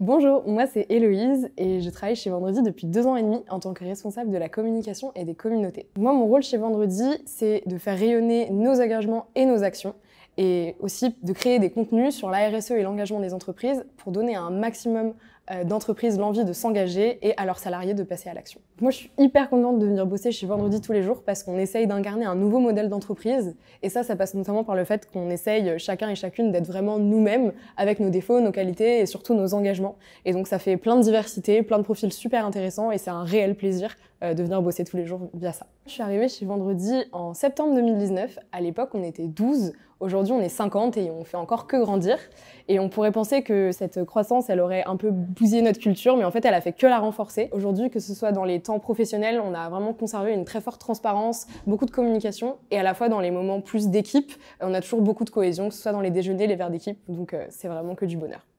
Bonjour, moi c'est Héloïse et je travaille chez Vendredi depuis deux ans et demi en tant que responsable de la communication et des communautés. Moi, mon rôle chez Vendredi, c'est de faire rayonner nos engagements et nos actions et aussi de créer des contenus sur la RSE et l'engagement des entreprises pour donner un maximum euh, d'entreprises l'envie de s'engager et à leurs salariés de passer à l'action. Moi, je suis hyper contente de venir bosser chez Vendredi mmh. tous les jours parce qu'on essaye d'incarner un nouveau modèle d'entreprise. Et ça, ça passe notamment par le fait qu'on essaye chacun et chacune d'être vraiment nous-mêmes avec nos défauts, nos qualités et surtout nos engagements. Et donc, ça fait plein de diversité, plein de profils super intéressants et c'est un réel plaisir euh, de venir bosser tous les jours via ça. Je suis arrivée chez Vendredi en septembre 2019. À l'époque, on était 12. Aujourd'hui, on est 50 et on fait encore que grandir. Et on pourrait penser que cette croissance, elle aurait un peu notre culture, mais en fait, elle a fait que la renforcer. Aujourd'hui, que ce soit dans les temps professionnels, on a vraiment conservé une très forte transparence, beaucoup de communication, et à la fois dans les moments plus d'équipe, on a toujours beaucoup de cohésion, que ce soit dans les déjeuners, les verres d'équipe. Donc, euh, c'est vraiment que du bonheur.